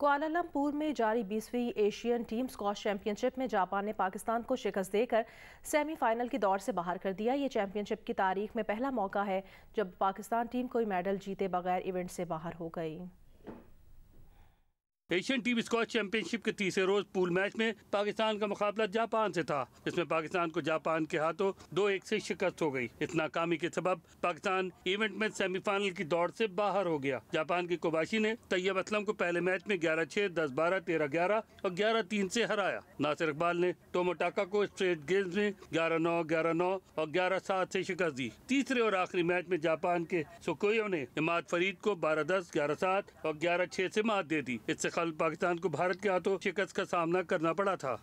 Kuala Lumpur में जारी बीसवीं एशियन टीम स्कॉश चैंपियनशिप में जापान ने पाकिस्तान को शिकस्त देकर सेमीफाइनल की दौड़ से बाहर कर दिया ये चैंपियनशिप की तारीख में पहला मौका है जब पाकिस्तान टीम कोई मेडल जीते बगैर इवेंट से बाहर हो गई एशियन टीम स्कॉच चैंपियनशिप के तीसरे रोज पूल मैच में पाकिस्तान का मुकाबला जापान से था इसमें पाकिस्तान को जापान के हाथों दो एक से शिकस्त हो गई इस नाकामी के सबब पाकिस्तान इवेंट में सेमीफाइनल की दौड़ से बाहर हो गया जापान की कोबाशी ने तैयब असलम को पहले मैच में ग्यारह छह दस बारह तेरह ग्यारह और ग्यारह तीन से हराया नासिर इकबाल ने टोमोटाका को स्ट्रेट गेम्स में ग्यारह नौ ग्यारह नौ और ग्यारह सात से शिकस्त दी तीसरे और आखिरी मैच में जापान के सुकोयो ने इमाद फरीद को बारह दस ग्यारह सात और ग्यारह छह से मात दे दी इससे कल पाकिस्तान को भारत के हाथों शिकस्त का सामना करना पड़ा था